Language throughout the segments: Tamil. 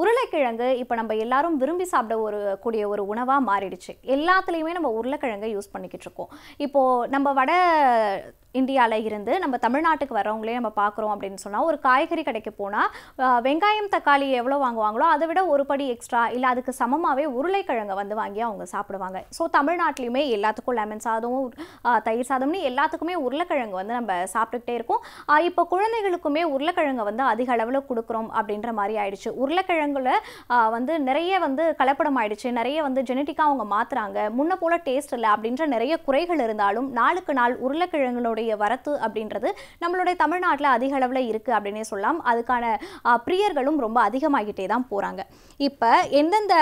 உருளைக்கிழங்கு இப்போ நம்ம எல்லாரும் விரும்பி சாப்பிட ஒரு கூடிய ஒரு உணவாக மாறிடுச்சு எல்லாத்துலேயுமே நம்ம உருளைக்கிழங்கை யூஸ் பண்ணிக்கிட்டு இருக்கோம் இப்போது நம்ம வட இந்தியாவில் இருந்து நம்ம தமிழ்நாட்டுக்கு வரவங்களே நம்ம பார்க்குறோம் அப்படின்னு சொன்னால் ஒரு காய்கறி கடைக்கு போனால் வெங்காயம் தக்காளி எவ்வளோ வாங்குவாங்களோ அதை விட ஒரு படி எக்ஸ்ட்ரா இல்லை அதுக்கு சமமாகவே உருளைக்கிழங்கை வந்து வாங்கி அவங்க சாப்பிடுவாங்க ஸோ தமிழ்நாட்டிலையுமே எல்லாத்துக்கும் லெமன் சாதம் தயிர் சாதம்னு எல்லாத்துக்குமே உருளைக்கிழங்கு வந்து நம்ம சாப்பிட்டுக்கிட்டே இருக்கோம் இப்போ குழந்தைகளுக்குமே உருளைக்கிழங்கை வந்து அதிக அளவில் கொடுக்குறோம் அப்படின்ற மாதிரி ஆயிடுச்சு உருளைக்கிழங்கு பழங்கில் வந்து நிறைய வந்து கலப்படம் ஆயிடுச்சு நிறைய வந்து ஜெனட்டிக்காக அவங்க மாற்றுறாங்க முன்ன போல் டேஸ்ட் இல்லை அப்படின்ற நிறைய குறைகள் இருந்தாலும் நாளுக்கு நாள் உருளைக்கிழங்குடைய வரத்து அப்படின்றது நம்மளுடைய தமிழ்நாட்டில் அதிக அளவில் இருக்குது அப்படின்னே சொல்லலாம் அதுக்கான பிரியர்களும் ரொம்ப அதிகமாகிட்டே தான் போகிறாங்க இப்போ எந்தெந்த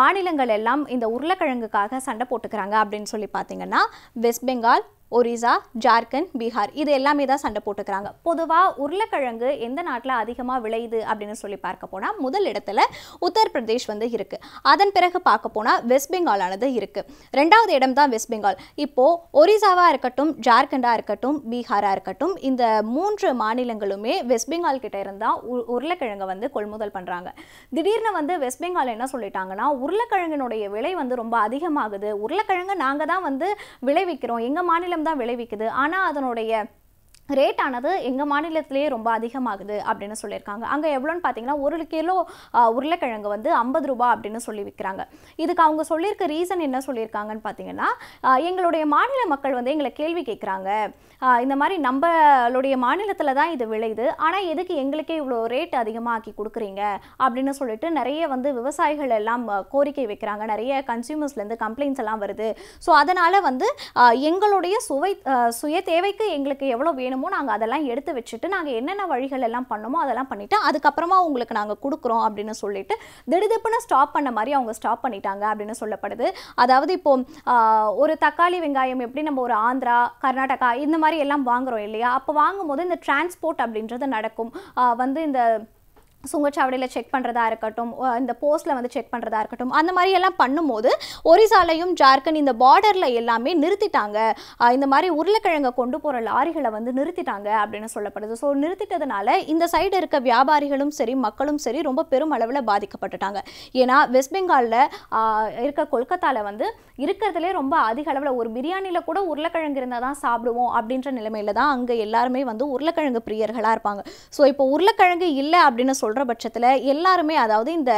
மாநிலங்கள் எல்லாம் இந்த உருளைக்கிழங்குக்காக சண்டை போட்டுக்கிறாங்க அப்படின்னு சொல்லி பார்த்தீங்கன்னா வெஸ்ட் பெங்கால் ஒரிசா ஜார்க்கண்ட் பீகார் இது எல்லாமே தான் சண்டை போட்டுக்கிறாங்க பொதுவாக உருளைக்கிழங்கு எந்த நாட்டில் அதிகமாக விளையுது அப்படின்னு சொல்லி பார்க்க போனால் முதல் இடத்துல உத்தரப்பிரதேஷ் வந்து இருக்குது அதன் பிறகு பார்க்க போனால் வெஸ்ட் பெங்கால் ஆனது இருக்குது ரெண்டாவது இடம் தான் வெஸ்ட் பெங்கால் இப்போது ஒரிசாவாக இருக்கட்டும் ஜார்க்கண்டாக இருக்கட்டும் பீகாராக இருக்கட்டும் இந்த மூன்று மாநிலங்களுமே வெஸ்ட் பெங்கால் கிட்டே இருந்தால் உ உருளைக்கிழங்கை வந்து கொள்முதல் பண்ணுறாங்க திடீர்னு வந்து வெஸ்ட் பெங்கால் என்ன சொல்லிட்டாங்கன்னா உருளைக்கிழங்கினுடைய விலை வந்து ரொம்ப அதிகமாகுது உருளைக்கிழங்கு நாங்கள் தான் வந்து விளைவிக்கிறோம் எங்கள் மாநிலம் மாற்றம் தான் விளைவிக்குது ஆனால் அதனுடைய ரேட் ஆனது எங்கள் மாநிலத்திலேயே ரொம்ப அதிகமாகுது அப்படின்னு சொல்லியிருக்காங்க அங்கே எவ்வளோன்னு பார்த்தீங்கன்னா ஒரு கிலோ உருளைக்கிழங்கு வந்து ஐம்பது ரூபா அப்படின்னு சொல்லி விற்கிறாங்க இதுக்கு அவங்க சொல்லியிருக்க ரீசன் என்ன சொல்லியிருக்காங்கன்னு பார்த்தீங்கன்னா எங்களுடைய மாநில மக்கள் வந்து எங்களை கேள்வி கேட்குறாங்க இந்த மாதிரி நம்மளுடைய மாநிலத்தில் தான் இது விளையுது ஆனால் எதுக்கு எங்களுக்கே இவ்வளோ ரேட் அதிகமாக ஆக்கி கொடுக்குறீங்க அப்படின்னு சொல்லிட்டு நிறைய வந்து விவசாயிகள் எல்லாம் கோரிக்கை வைக்கிறாங்க நிறைய கன்சியூமர்ஸ்லேருந்து கம்ப்ளைண்ட்ஸ் எல்லாம் வருது ஸோ அதனால் வந்து எங்களுடைய சுவை சுய தேவைக்கு எங்களுக்கு எவ்வளோ வேணும் வேணுமோ நாங்கள் அதெல்லாம் எடுத்து வச்சுட்டு நாங்கள் என்னென்ன வழிகள் எல்லாம் பண்ணோமோ அதெல்லாம் பண்ணிவிட்டு அதுக்கப்புறமா உங்களுக்கு நாங்கள் கொடுக்குறோம் அப்படின்னு சொல்லிட்டு திடுதிப்புன்னு ஸ்டாப் பண்ண மாதிரி அவங்க ஸ்டாப் பண்ணிட்டாங்க அப்படின்னு சொல்லப்படுது அதாவது இப்போது ஒரு தக்காளி வெங்காயம் எப்படி நம்ம ஒரு ஆந்திரா கர்நாடகா இந்த மாதிரி எல்லாம் வாங்குகிறோம் இல்லையா அப்போ வாங்கும்போது இந்த டிரான்ஸ்போர்ட் அப்படின்றது நடக்கும் வந்து இந்த சுங்கச்சாவடியில் செக் பண்ணுறதா இருக்கட்டும் இந்த போஸ்ட்டில் வந்து செக் பண்ணுறதா இருக்கட்டும் அந்த மாதிரி எல்லாம் பண்ணும்போது ஒரிசாலையும் ஜார்க்கண்ட் இந்த பார்டரில் எல்லாமே நிறுத்திட்டாங்க இந்த மாதிரி உருளைக்கிழங்கை கொண்டு போகிற லாரிகளை வந்து நிறுத்திட்டாங்க அப்படின்னு சொல்லப்படுது ஸோ நிறுத்திட்டதுனால இந்த சைடு இருக்க வியாபாரிகளும் சரி மக்களும் சரி ரொம்ப பெரும் அளவில் பாதிக்கப்பட்டுட்டாங்க ஏன்னா வெஸ்ட் பெங்காலில் இருக்க கொல்கத்தாவில் வந்து இருக்கிறதுலே ரொம்ப அதிக அளவில் ஒரு பிரியாணியில் கூட உருளைக்கிழங்கு இருந்தால் தான் சாப்பிடுவோம் அப்படின்ற நிலைமையில் தான் அங்கே எல்லாருமே வந்து உருளைக்கிழங்கு பிரியர்களாக இருப்பாங்க ஸோ இப்போ உருளைக்கிழங்கு இல்லை அப்படின்னு சொல்கிற பட்சத்தில் எல்லாருமே அதாவது இந்த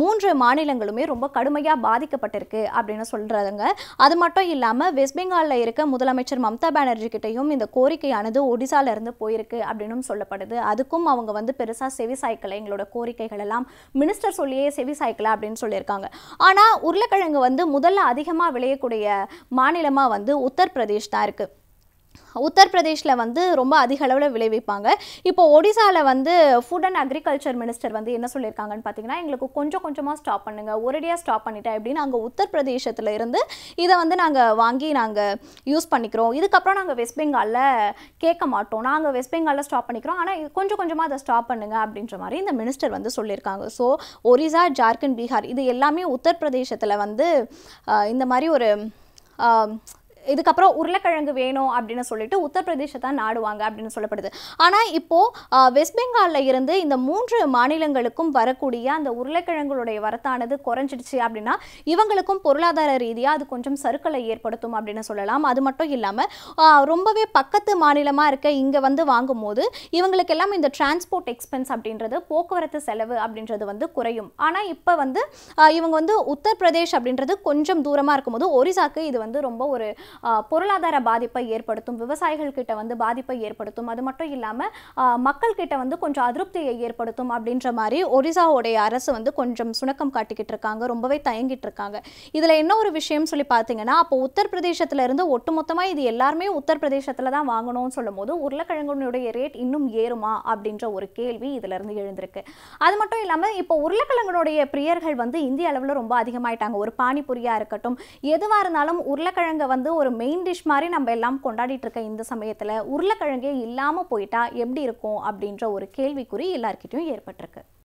மூன்று மாநிலங்களுமே ரொம்ப கடுமையாக பாதிக்கப்பட்டிருக்கு அப்படின்னு சொல்கிறதுங்க அது மட்டும் இல்லாமல் வெஸ்ட் பெங்காலில் இருக்க முதலமைச்சர் மம்தா பானர்ஜி கிட்டையும் இந்த கோரிக்கையானது ஒடிசாலேருந்து போயிருக்கு அப்படின்னும் சொல்லப்படுது அதுக்கும் அவங்க வந்து பெருசாக செவி சாய்க்கலை எங்களோட கோரிக்கைகள் எல்லாம் மினிஸ்டர் சொல்லியே செவி சாய்க்கலை அப்படின்னு சொல்லியிருக்காங்க ஆனால் உருளைக்கிழங்கு வந்து முதல்ல அதிகமாக விளையக்கூடிய மாநிலமாக வந்து உத்தரப்பிரதேஷ் தான் இருக்குது உத்தரப்பிரதேஷில் வந்து ரொம்ப அதிக அளவில் விளைவிப்பாங்க இப்போ ஒடிசாவில் வந்து ஃபுட் அண்ட் அக்ரிகல்ச்சர் மினிஸ்டர் வந்து என்ன சொல்லியிருக்காங்கன்னு பார்த்தீங்கன்னா எங்களுக்கு கொஞ்சம் கொஞ்சமாக ஸ்டாப் பண்ணுங்கள் ஒரேடியாக ஸ்டாப் பண்ணிட்டேன் அப்படின்னு நாங்கள் உத்தரப்பிரதேசத்தில் இருந்து இதை வந்து நாங்கள் வாங்கி நாங்கள் யூஸ் பண்ணிக்கிறோம் இதுக்கப்புறம் நாங்கள் வெஸ்ட் பெங்காலில் கேட்க மாட்டோம் நாங்கள் வெஸ்ட் பெங்காலில் ஸ்டாப் பண்ணிக்கிறோம் ஆனால் கொஞ்சம் கொஞ்சமாக அதை ஸ்டாப் பண்ணுங்கள் அப்படின்ற மாதிரி இந்த மினிஸ்டர் வந்து சொல்லியிருக்காங்க ஸோ ஒரிசா ஜார்க்கண்ட் பீகார் இது எல்லாமே உத்தரப்பிரதேசத்தில் வந்து இந்த மாதிரி ஒரு இதுக்கப்புறம் உருளைக்கிழங்கு வேணும் அப்படின்னு சொல்லிட்டு உத்தரப்பிரதேச தான் நாடுவாங்க அப்படின்னு சொல்லப்படுது ஆனால் இப்போது வெஸ்ட் பெங்காலில் இருந்து இந்த மூன்று மாநிலங்களுக்கும் வரக்கூடிய அந்த உருளைக்கிழங்குடைய வரத்தானது குறைஞ்சிடுச்சு அப்படின்னா இவங்களுக்கும் பொருளாதார ரீதியாக அது கொஞ்சம் சருக்களை ஏற்படுத்தும் அப்படின்னு சொல்லலாம் அது மட்டும் இல்லாமல் ரொம்பவே பக்கத்து மாநிலமாக இருக்க இங்கே வந்து வாங்கும் போது இவங்களுக்கு எல்லாம் இந்த டிரான்ஸ்போர்ட் எக்ஸ்பென்ஸ் அப்படின்றது போக்குவரத்து செலவு அப்படின்றது வந்து குறையும் ஆனால் இப்போ வந்து இவங்க வந்து உத்தரப்பிரதேஷ் அப்படின்றது கொஞ்சம் தூரமாக இருக்கும்போது ஒரிசாக்கு இது வந்து ரொம்ப ஒரு பொருளாதார பாதிப்பை ஏற்படுத்தும் விவசாயிகள் கிட்ட வந்து பாதிப்பை ஏற்படுத்தும் அது மட்டும் இல்லாமல் மக்கள் கிட்ட வந்து கொஞ்சம் அதிருப்தியை ஏற்படுத்தும் அப்படின்ற மாதிரி ஒரிசாவுடைய அரசு வந்து கொஞ்சம் சுணக்கம் காட்டிக்கிட்டு இருக்காங்க ரொம்பவே தயங்கிட்டு இருக்காங்க இதில் என்ன ஒரு விஷயம் சொல்லி பார்த்தீங்கன்னா அப்போ உத்தரப்பிரதேசத்துல இருந்து ஒட்டுமொத்தமாக இது எல்லாருமே உத்தரப்பிரதேசத்தில் தான் வாங்கணும்னு சொல்லும் போது உருளைக்கிழங்குனுடைய ரேட் இன்னும் ஏறுமா அப்படின்ற ஒரு கேள்வி இருந்து எழுந்திருக்கு அது மட்டும் இல்லாமல் இப்போ உருளைக்கிழங்குடைய பிரியர்கள் வந்து இந்திய அளவில் ரொம்ப அதிகமாயிட்டாங்க ஒரு பானிபுரியாக இருக்கட்டும் எதுவாக இருந்தாலும் உருளைக்கிழங்கை வந்து ஒரு மெயின் டிஷ் மாதிரி நம்ம எல்லாம் கொண்டாடிட்டு இருக்க இந்த சமயத்தில் உருளைக்கிழங்கே இல்லாமல் போயிட்டா எப்படி இருக்கும் அப்படின்ற ஒரு கேள்விக்குறி எல்லாருக்கிட்டையும் ஏற்பட்டிருக்கு